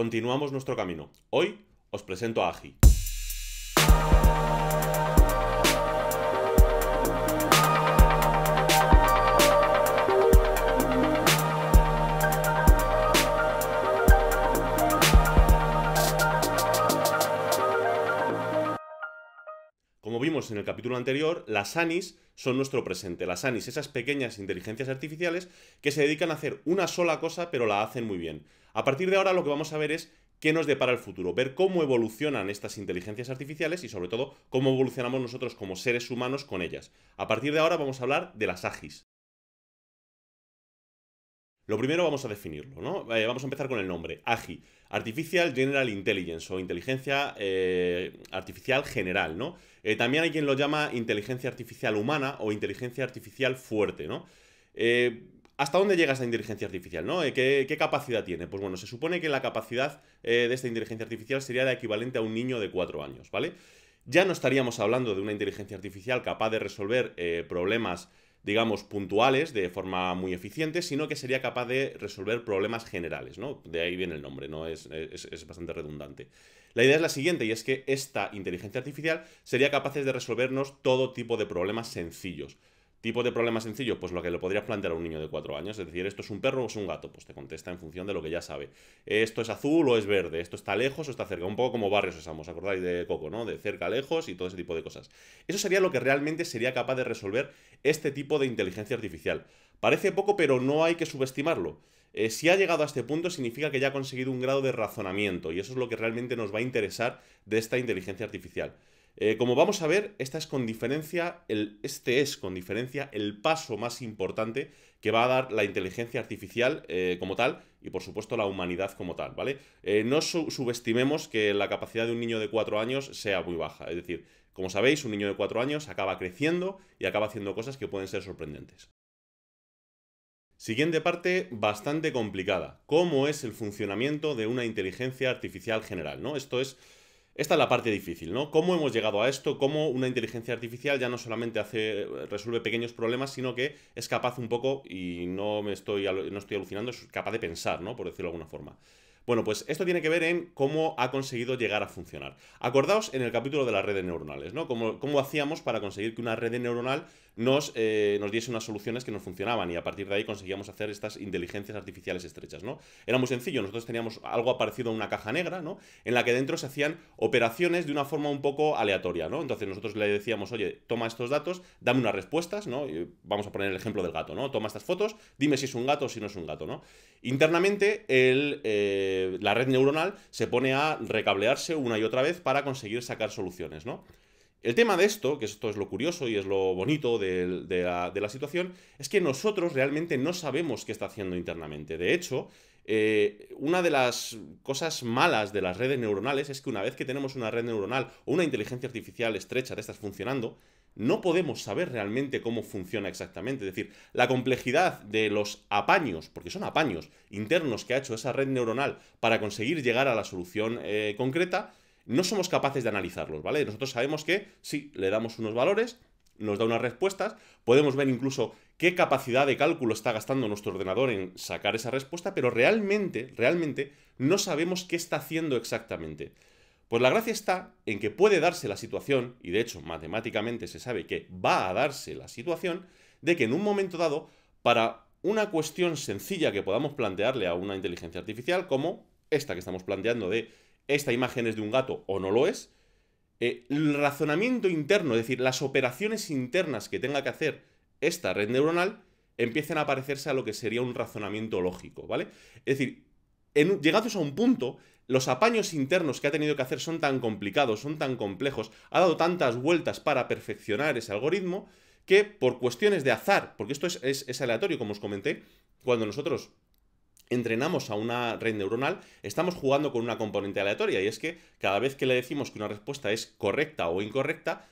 Continuamos nuestro camino. Hoy os presento a Agi. Como vimos en el capítulo anterior, las ANIs son nuestro presente. Las ANIs, esas pequeñas inteligencias artificiales que se dedican a hacer una sola cosa, pero la hacen muy bien. A partir de ahora lo que vamos a ver es qué nos depara el futuro, ver cómo evolucionan estas inteligencias artificiales y sobre todo cómo evolucionamos nosotros como seres humanos con ellas. A partir de ahora vamos a hablar de las AGIs. Lo primero vamos a definirlo, ¿no? Eh, vamos a empezar con el nombre, AGI, Artificial General Intelligence o Inteligencia eh, Artificial General, ¿no? Eh, también hay quien lo llama Inteligencia Artificial Humana o Inteligencia Artificial Fuerte, ¿no? ¿Hasta dónde llega esta inteligencia artificial? ¿no? ¿Qué, ¿Qué, capacidad tiene? Pues bueno, se supone que la capacidad de esta inteligencia artificial sería la equivalente a un niño de 4 años, ¿vale? Ya no estaríamos hablando de una inteligencia artificial capaz de resolver problemas digamos, puntuales de forma muy eficiente, sino que sería capaz de resolver problemas generales, ¿no? De ahí viene el nombre, ¿no? Es, es bastante redundante. La idea es la siguiente, y es que esta inteligencia artificial sería capaz de resolvernos todo tipo de problemas sencillos. ¿Tipo de problema sencillo? Pues lo que le podrías plantear a un niño de 4 años, es decir, ¿esto es un perro o es un gato? Pues te contesta en función de lo que ya sabe. ¿Esto es azul o es verde? ¿Esto está lejos o está cerca? Un poco como barrios estamos, ¿acordáis de Coco, no? De cerca, lejos y todo ese tipo de cosas. Eso sería lo que realmente sería capaz de resolver este tipo de inteligencia artificial. Parece poco, pero no hay que subestimarlo. Eh, si ha llegado a este punto significa que ya ha conseguido un grado de razonamiento y eso es lo que realmente nos va a interesar de esta inteligencia artificial. Eh, como vamos a ver, esta es con diferencia el, este es con diferencia el paso más importante que va a dar la inteligencia artificial eh, como tal y por supuesto la humanidad como tal, ¿vale? Eh, no subestimemos que la capacidad de un niño de 4 años sea muy baja, es decir, como sabéis, un niño de 4 años acaba creciendo y acaba haciendo cosas que pueden ser sorprendentes. Siguiente parte bastante complicada. ¿Cómo es el funcionamiento de una inteligencia artificial general? ¿no? Esto es esta es la parte difícil, ¿no? ¿Cómo hemos llegado a esto? ¿Cómo una inteligencia artificial ya no solamente hace, resuelve pequeños problemas, sino que es capaz un poco, y no me estoy, no estoy alucinando, es capaz de pensar, ¿no? Por decirlo de alguna forma. Bueno, pues esto tiene que ver en cómo ha conseguido llegar a funcionar. Acordaos en el capítulo de las redes neuronales, ¿no? Cómo, cómo hacíamos para conseguir que una red neuronal nos, eh, nos diese unas soluciones que nos funcionaban y a partir de ahí conseguíamos hacer estas inteligencias artificiales estrechas, ¿no? Era muy sencillo, nosotros teníamos algo parecido a una caja negra, ¿no? En la que dentro se hacían operaciones de una forma un poco aleatoria, ¿no? Entonces nosotros le decíamos, oye, toma estos datos, dame unas respuestas, ¿no? vamos a poner el ejemplo del gato, ¿no? Toma estas fotos, dime si es un gato o si no es un gato, ¿no? Internamente, eh, la red neuronal se pone a recablearse una y otra vez para conseguir sacar soluciones, ¿no? El tema de esto, que esto es lo curioso y es lo bonito de, la, situación, es que nosotros realmente no sabemos qué está haciendo internamente. De hecho, eh, una de las cosas malas de las redes neuronales es que una vez que tenemos una red neuronal o una inteligencia artificial estrecha de estas funcionando, no podemos saber realmente cómo funciona exactamente. Es decir, la complejidad de los apaños, porque son apaños internos que ha hecho esa red neuronal para conseguir llegar a la solución eh, concreta, no somos capaces de analizarlos, ¿vale? Nosotros sabemos que sí, le damos unos valores, nos da unas respuestas, podemos ver incluso qué capacidad de cálculo está gastando nuestro ordenador en sacar esa respuesta, pero realmente, realmente no sabemos qué está haciendo exactamente. Pues la gracia está en que puede darse la situación, y de hecho matemáticamente se sabe que va a darse la situación, de que en un momento dado, para una cuestión sencilla que podamos plantearle a una inteligencia artificial, como esta que estamos planteando de esta imagen es de un gato o no lo es, eh, el razonamiento interno, es decir, las operaciones internas que tenga que hacer esta red neuronal, empiezan a parecerse a lo que sería un razonamiento lógico, ¿vale? Es decir, llegados a un punto, los apaños internos que ha tenido que hacer son tan complicados, son tan complejos, ha dado tantas vueltas para perfeccionar ese algoritmo, que por cuestiones de azar, porque esto es aleatorio, como os comenté, cuando nosotros entrenamos a una red neuronal, estamos jugando con una componente aleatoria y es que cada vez que le decimos que una respuesta es correcta o incorrecta,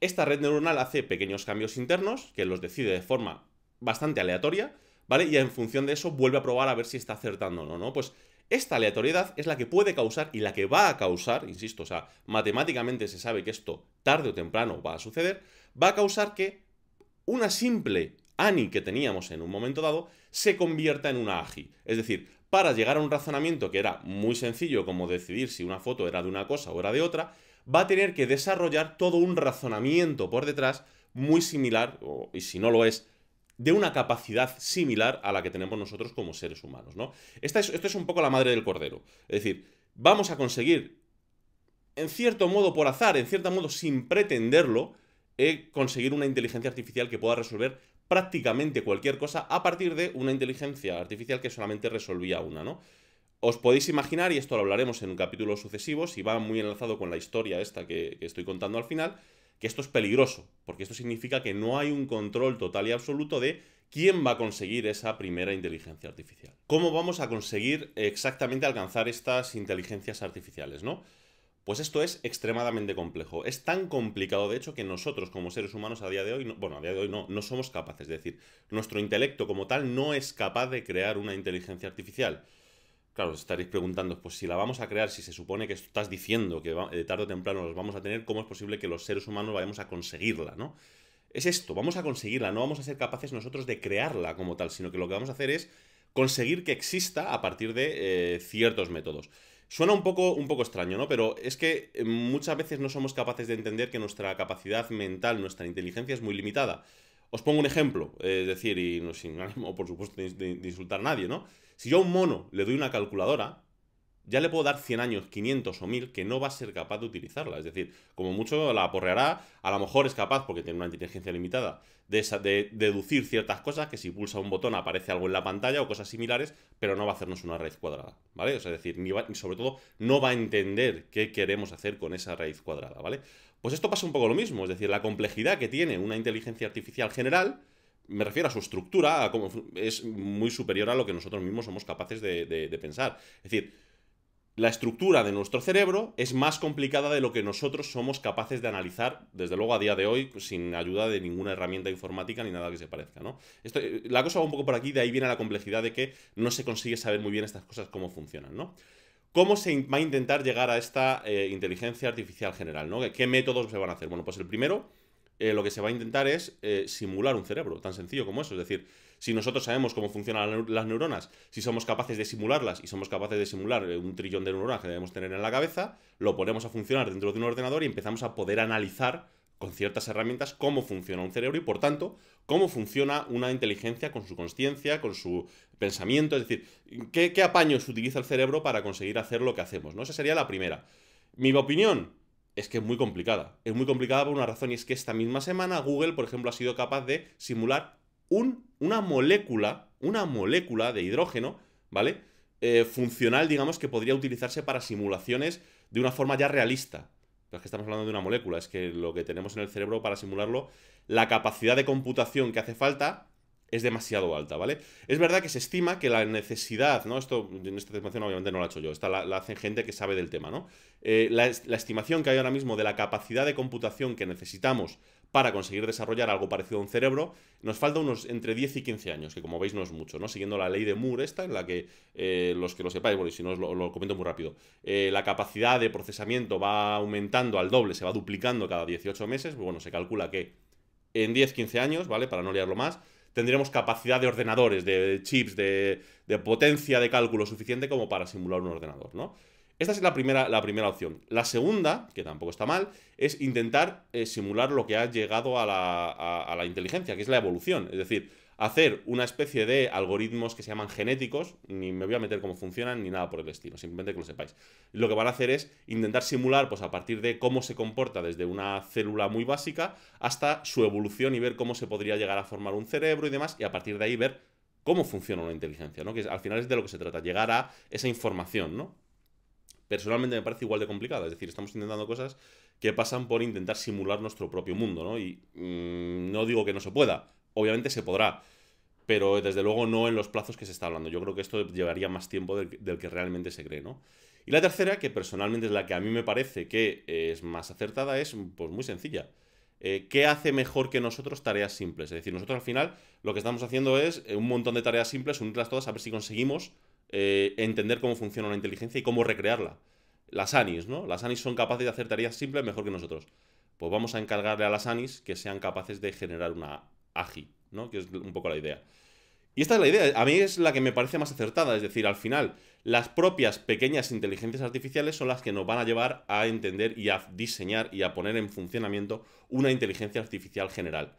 esta red neuronal hace pequeños cambios internos que los decide de forma bastante aleatoria, ¿vale? Y en función de eso vuelve a probar a ver si está acertando o no, ¿no? Pues esta aleatoriedad es la que puede causar y la que va a causar, insisto, o sea, matemáticamente se sabe que esto tarde o temprano va a suceder, va a causar que una simple ANI que teníamos en un momento dado se convierta en una AGI. Es decir, para llegar a un razonamiento que era muy sencillo como decidir si una foto era de una cosa o era de otra, va a tener que desarrollar todo un razonamiento por detrás muy similar, y si no lo es, de una capacidad similar a la que tenemos nosotros como seres humanos. ¿no? esto es un poco la madre del cordero. Es decir, vamos a conseguir, en cierto modo por azar, en cierto modo sin pretenderlo, eh, conseguir una inteligencia artificial que pueda resolver prácticamente cualquier cosa a partir de una inteligencia artificial que solamente resolvía una, ¿no? Os podéis imaginar, y esto lo hablaremos en capítulos sucesivos, si va muy enlazado con la historia esta que, que estoy contando al final, que esto es peligroso, porque esto significa que no hay un control total y absoluto de quién va a conseguir esa primera inteligencia artificial. ¿Cómo vamos a conseguir exactamente alcanzar estas inteligencias artificiales, no? Pues esto es extremadamente complejo. Es tan complicado, de hecho, que nosotros como seres humanos a día de hoy, no, bueno, a día de hoy no, no somos capaces. Es decir, nuestro intelecto como tal no es capaz de crear una inteligencia artificial. Claro, os estaréis preguntando, pues si la vamos a crear, si se supone que estás diciendo que de eh, tarde o temprano los vamos a tener, ¿cómo es posible que los seres humanos vayamos a conseguirla, no? Es esto, vamos a conseguirla, no vamos a ser capaces nosotros de crearla como tal, sino que lo que vamos a hacer es conseguir que exista a partir de eh, ciertos métodos. Suena un poco, un poco extraño, ¿no? Pero es que eh, muchas veces no somos capaces de entender que nuestra capacidad mental, nuestra inteligencia es muy limitada. Os pongo un ejemplo, eh, es decir, y no sin ánimo, por supuesto, de, de insultar a nadie, ¿no? Si yo a un mono le doy una calculadora, ya le puedo dar 100 años, 500 o 1000, que no va a ser capaz de utilizarla. Es decir, como mucho la aporreará, a lo mejor es capaz, porque tiene una inteligencia limitada, de, deducir ciertas cosas, que si pulsa un botón aparece algo en la pantalla o cosas similares, pero no va a hacernos una raíz cuadrada, ¿vale? O sea, es decir, ni sobre todo no va a entender qué queremos hacer con esa raíz cuadrada, ¿vale? Pues esto pasa un poco lo mismo, es decir, la complejidad que tiene una inteligencia artificial general, me refiero a su estructura, es muy superior a lo que nosotros mismos somos capaces de, de pensar. Es decir, la estructura de nuestro cerebro es más complicada de lo que nosotros somos capaces de analizar, desde luego a día de hoy, sin ayuda de ninguna herramienta informática ni nada que se parezca, ¿no? Eh, la cosa va un poco por aquí, de ahí viene la complejidad de que no se consigue saber muy bien estas cosas cómo funcionan, ¿no? ¿Cómo se va a intentar llegar a esta eh, inteligencia artificial general, ¿Qué métodos se van a hacer? Bueno, pues el primero, eh, lo que se va a intentar es simular un cerebro, tan sencillo como eso, es decir, si nosotros sabemos cómo funcionan las neuronas, si somos capaces de simularlas y somos capaces de simular eh, un trillón de neuronas que debemos tener en la cabeza, lo ponemos a funcionar dentro de un ordenador y empezamos a poder analizar con ciertas herramientas cómo funciona un cerebro y por tanto cómo funciona una inteligencia con su conciencia, con su pensamiento, es decir, ¿qué, apaños utiliza el cerebro para conseguir hacer lo que hacemos. ¿no? Esa sería la primera. Mi opinión es que es muy complicada. Es muy complicada por una razón y es que esta misma semana Google, por ejemplo, ha sido capaz de simular una molécula, una molécula de hidrógeno, ¿vale? Eh, funcional, digamos, que podría utilizarse para simulaciones de una forma ya realista. es que estamos hablando de una molécula, es que lo que tenemos en el cerebro para simularlo, la capacidad de computación que hace falta es demasiado alta, ¿vale? Es verdad que se estima que la necesidad, ¿no? Esto, en esta estimación obviamente no la he hecho yo, esta la, hacen gente que sabe del tema, ¿no? Eh, la, la estimación que hay ahora mismo de la capacidad de computación que necesitamos para conseguir desarrollar algo parecido a un cerebro, nos falta unos entre 10 y 15 años, que como veis no es mucho, ¿no? Siguiendo la ley de Moore esta, en la que eh, los que lo sepáis, bueno, y si no os lo, comento muy rápido, eh, la capacidad de procesamiento va aumentando al doble, se va duplicando cada 18 meses, bueno, se calcula que en 10-15 años, ¿vale? Para no liarlo más, tendremos capacidad de ordenadores, de chips, de potencia de cálculo suficiente como para simular un ordenador, ¿no? Esta es la primera, la primera opción. La segunda, que tampoco está mal, es intentar eh, simular lo que ha llegado a la, la inteligencia, que es la evolución. Es decir, hacer una especie de algoritmos que se llaman genéticos, ni me voy a meter cómo funcionan ni nada por el estilo, simplemente que lo sepáis. Lo que van a hacer es intentar simular, pues a partir de cómo se comporta desde una célula muy básica hasta su evolución y ver cómo se podría llegar a formar un cerebro y demás, y a partir de ahí ver cómo funciona una inteligencia, ¿no? Que al final es de lo que se trata, llegar a esa información, ¿no? personalmente me parece igual de complicada. Es decir, estamos intentando cosas que pasan por intentar simular nuestro propio mundo, ¿no? Y mm, no digo que no se pueda, obviamente se podrá, pero desde luego no en los plazos que se está hablando. Yo creo que esto llevaría más tiempo del, que realmente se cree, ¿no? Y la tercera, que personalmente es la que a mí me parece que eh, es más acertada, es pues muy sencilla. Eh, ¿Qué hace mejor que nosotros tareas simples? Es decir, nosotros al final lo que estamos haciendo es eh, un montón de tareas simples, unirlas todas a ver si conseguimos eh, entender cómo funciona una inteligencia y cómo recrearla. Las ANIs, ¿no? Las ANIs son capaces de hacer tareas simples mejor que nosotros. Pues vamos a encargarle a las ANIs que sean capaces de generar una AGI, ¿no? Que es un poco la idea. Y esta es la idea, a mí es la que me parece más acertada, es decir, al final, las propias pequeñas inteligencias artificiales son las que nos van a llevar a entender y a diseñar y a poner en funcionamiento una inteligencia artificial general.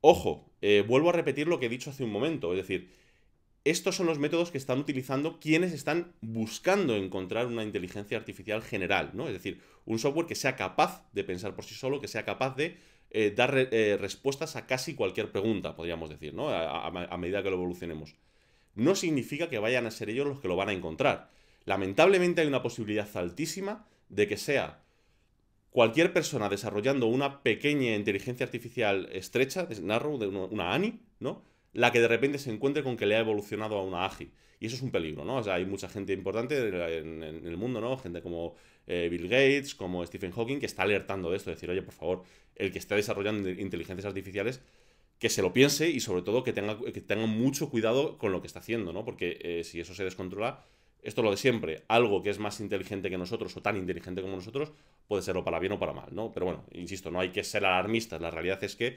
Ojo, eh, vuelvo a repetir lo que he dicho hace un momento, es decir, estos son los métodos que están utilizando quienes están buscando encontrar una inteligencia artificial general, ¿no? Es decir, un software que sea capaz de pensar por sí solo, que sea capaz de eh, dar eh, respuestas a casi cualquier pregunta, podríamos decir, ¿no? A, medida que lo evolucionemos. No significa que vayan a ser ellos los que lo van a encontrar. Lamentablemente hay una posibilidad altísima de que sea cualquier persona desarrollando una pequeña inteligencia artificial estrecha, narrow, de una ANI, ¿no? la que de repente se encuentre con que le ha evolucionado a una AGI. Y eso es un peligro, ¿no? O sea, hay mucha gente importante en, el mundo, ¿no? Gente como eh, Bill Gates, como Stephen Hawking, que está alertando de esto, decir, oye, por favor, el que está desarrollando inteligencias artificiales, que se lo piense y sobre todo que tenga, que tenga mucho cuidado con lo que está haciendo, ¿no? Porque eh, si eso se descontrola, esto lo de siempre, algo que es más inteligente que nosotros o tan inteligente como nosotros, puede serlo para bien o para mal, ¿no? Pero bueno, insisto, no hay que ser alarmistas, la realidad es que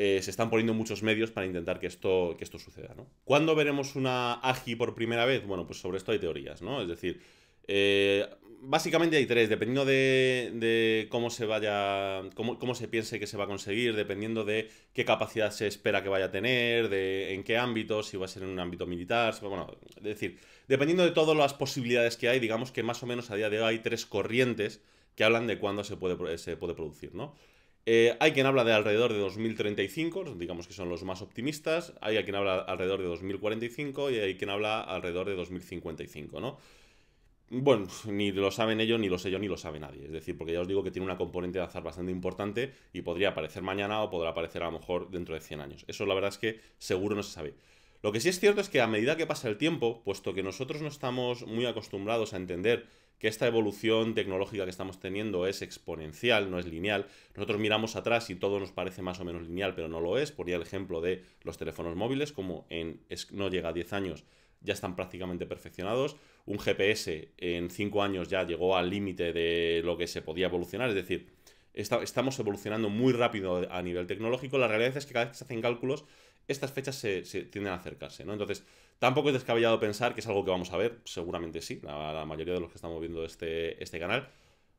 eh, se están poniendo muchos medios para intentar que esto, que esto suceda. ¿no? ¿Cuándo veremos una AGI por primera vez? Bueno, pues sobre esto hay teorías, ¿no? Es decir, eh, básicamente hay tres, dependiendo de, cómo se vaya, cómo, cómo, se piense que se va a conseguir, dependiendo de qué capacidad se espera que vaya a tener, de en qué ámbito, si va a ser en un ámbito militar, bueno, es decir, dependiendo de todas las posibilidades que hay, digamos que más o menos a día de hoy hay tres corrientes que hablan de cuándo se puede, se puede producir, ¿no? Eh, hay quien habla de alrededor de 2035, digamos que son los más optimistas, hay quien habla alrededor de 2045 y hay quien habla alrededor de 2055, ¿no? Bueno, ni lo saben ellos, ni lo sé yo, ni lo sabe nadie. Es decir, porque ya os digo que tiene una componente de azar bastante importante y podría aparecer mañana o podrá aparecer a lo mejor dentro de 100 años. Eso la verdad es que seguro no se sabe. Lo que sí es cierto es que a medida que pasa el tiempo, puesto que nosotros no estamos muy acostumbrados a entender que esta evolución tecnológica que estamos teniendo es exponencial, no es lineal. Nosotros miramos atrás y todo nos parece más o menos lineal, pero no lo es. Ponía el ejemplo de los teléfonos móviles, como en, no llega a 10 años, ya están prácticamente perfeccionados. Un GPS en 5 años ya llegó al límite de lo que se podía evolucionar, es decir, estamos evolucionando muy rápido a nivel tecnológico. La realidad es que cada vez que se hacen cálculos, estas fechas se, se tienden a acercarse, ¿no? Entonces, Tampoco es descabellado pensar que es algo que vamos a ver, seguramente sí, la, mayoría de los que estamos viendo este, este canal.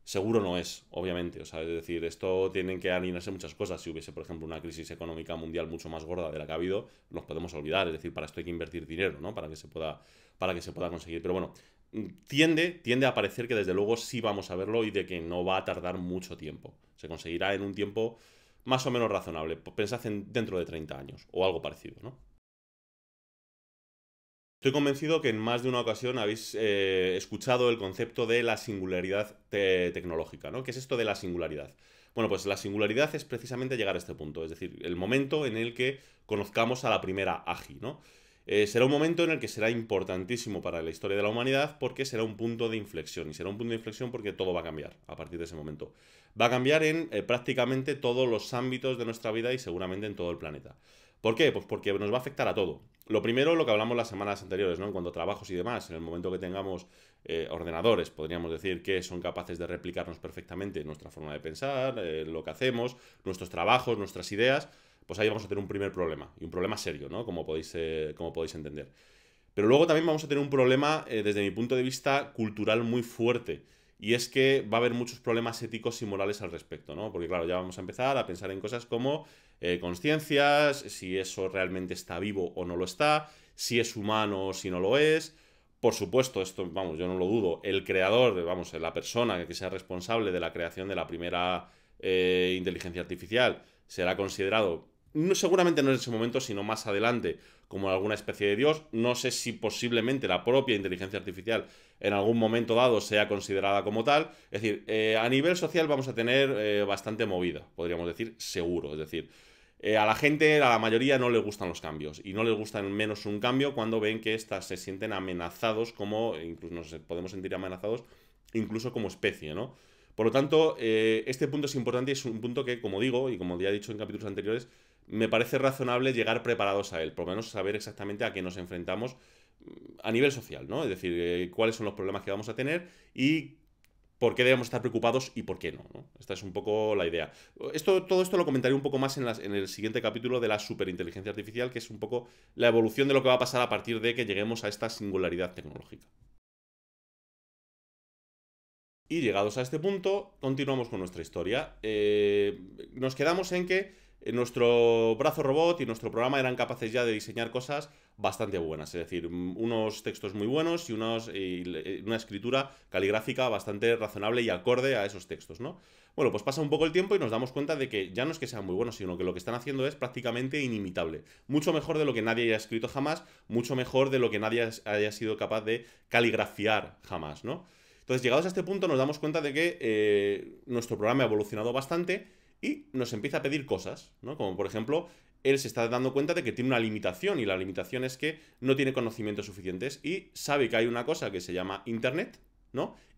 Seguro no es, obviamente. O sea, es decir, esto tienen que alinearse muchas cosas. Si hubiese, por ejemplo, una crisis económica mundial mucho más gorda de la que ha habido, nos podemos olvidar. Es decir, para esto hay que invertir dinero, ¿no? Para que se pueda, para que se pueda conseguir. Pero bueno, tiende, tiende a parecer que desde luego sí vamos a verlo y de que no va a tardar mucho tiempo. Se conseguirá en un tiempo más o menos razonable. Pensad en dentro de 30 años o algo parecido, ¿no? Estoy convencido que en más de una ocasión habéis eh, escuchado el concepto de la singularidad tecnológica, ¿no? ¿Qué es esto de la singularidad? Bueno, pues la singularidad es precisamente llegar a este punto, es decir, el momento en el que conozcamos a la primera AGI, ¿no? Eh, será un momento en el que será importantísimo para la historia de la humanidad porque será un punto de inflexión. Y será un punto de inflexión porque todo va a cambiar a partir de ese momento. Va a cambiar en eh, prácticamente todos los ámbitos de nuestra vida y seguramente en todo el planeta. ¿Por qué? Pues porque nos va a afectar a todo. Lo primero, lo que hablamos las semanas anteriores, ¿no? En cuanto trabajos y demás, en el momento que tengamos eh, ordenadores, podríamos decir que son capaces de replicarnos perfectamente nuestra forma de pensar, eh, lo que hacemos, nuestros trabajos, nuestras ideas, pues ahí vamos a tener un primer problema, y un problema serio, ¿no? Como podéis, eh, como podéis entender. Pero luego también vamos a tener un problema, desde mi punto de vista, cultural muy fuerte y es que va a haber muchos problemas éticos y morales al respecto, ¿no? Porque claro, ya vamos a empezar a pensar en cosas como eh, conciencias, si eso realmente está vivo o no lo está, si es humano o si no lo es. Por supuesto, esto, vamos, yo no lo dudo, el creador, vamos, la persona que sea responsable de la creación de la primera eh, inteligencia artificial será considerado seguramente no en ese momento, sino más adelante, como alguna especie de dios. No sé si posiblemente la propia inteligencia artificial en algún momento dado sea considerada como tal. Es decir, eh, a nivel social vamos a tener eh, bastante movida, podríamos decir, seguro. Es decir, eh, a la gente, a la mayoría no le gustan los cambios y no les gustan menos un cambio cuando ven que estas se sienten amenazados como, incluso nos podemos sentir amenazados incluso como especie, ¿no? Por lo tanto, este punto es importante y es un punto que, como digo, y como ya he dicho en capítulos anteriores, me parece razonable llegar preparados a él, por lo menos saber exactamente a qué nos enfrentamos mm, a nivel social, ¿no? Es decir, eh, cuáles son los problemas que vamos a tener y por qué debemos estar preocupados y por qué no, no. Esta es un poco la idea. Esto, todo esto lo comentaré un poco más en, en, el siguiente capítulo de la superinteligencia artificial, que es un poco la evolución de lo que va a pasar a partir de que lleguemos a esta singularidad tecnológica. Y llegados a este punto, continuamos con nuestra historia. Eh, nos quedamos en que nuestro brazo robot y nuestro programa eran capaces ya de diseñar cosas bastante buenas, es decir, mm, unos textos muy buenos y, unos, eh, una escritura caligráfica bastante razonable y acorde a esos textos, ¿no? Bueno, pues pasa un poco el tiempo y nos damos cuenta de que ya no es que sean muy buenos, sino que lo que están haciendo es prácticamente inimitable. Mucho mejor de lo que nadie haya escrito jamás, mucho mejor de lo que nadie haya sido capaz de caligrafiar jamás, ¿no? Entonces, llegados a este punto, nos damos cuenta de que eh, nuestro programa ha evolucionado bastante y nos empieza a pedir cosas, ¿no? Como por ejemplo, él se está dando cuenta de que tiene una limitación y la limitación es que no tiene conocimientos suficientes y sabe que hay una cosa que se llama Internet,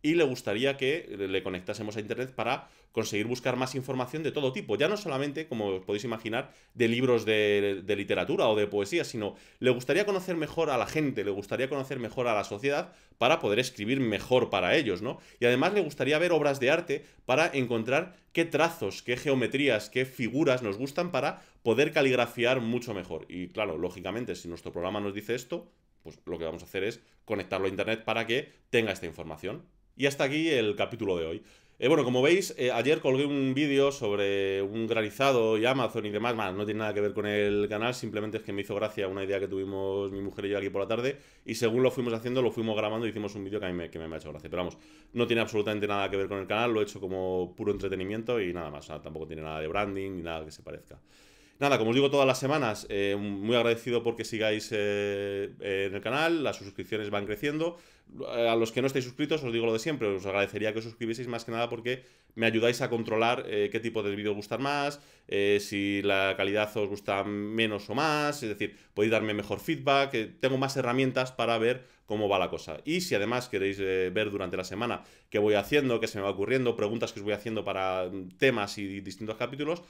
y le gustaría que le conectásemos a Internet para conseguir buscar más información de todo tipo, ya no solamente, como os podéis imaginar, de libros de, de, literatura o de poesía, sino le gustaría conocer mejor a la gente, le gustaría conocer mejor a la sociedad para poder escribir mejor para ellos, ¿no? Y además le gustaría ver obras de arte para encontrar qué trazos, qué geometrías, qué figuras nos gustan para poder caligrafiar mucho mejor. Y claro, lógicamente, si nuestro programa nos dice esto, pues lo que vamos a hacer es conectarlo a internet para que tenga esta información. Y hasta aquí el capítulo de hoy. Eh, bueno, como veis, eh, ayer colgué un vídeo sobre un granizado y Amazon y demás. no tiene nada que ver con el canal, simplemente es que me hizo gracia una idea que tuvimos mi mujer y yo aquí por la tarde. Y según lo fuimos haciendo, lo fuimos grabando y hicimos un vídeo que a mí me, ha hecho gracia. Pero vamos, no tiene absolutamente nada que ver con el canal, lo he hecho como puro entretenimiento y nada más. tampoco tiene nada de branding ni nada que se parezca. Nada, como os digo todas las semanas, eh, muy agradecido porque sigáis eh, eh, en el canal, las suscripciones van creciendo. A los que no estéis suscritos, os digo lo de siempre, os agradecería que os suscribieseis más que nada porque me ayudáis a controlar qué tipo de vídeo gustar más, eh, si la calidad os gusta menos o más, es decir, podéis darme mejor feedback, eh, tengo más herramientas para ver cómo va la cosa. Y si además queréis eh, ver durante la semana qué voy haciendo, qué se me va ocurriendo, preguntas que os voy haciendo para mm, temas y distintos capítulos,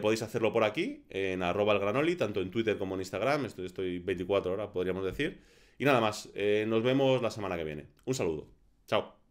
podéis hacerlo por aquí, en arroba el tanto en Twitter como en Instagram, estoy 24 horas, podríamos decir. Y nada más, nos vemos la semana que viene. Un saludo. Chao.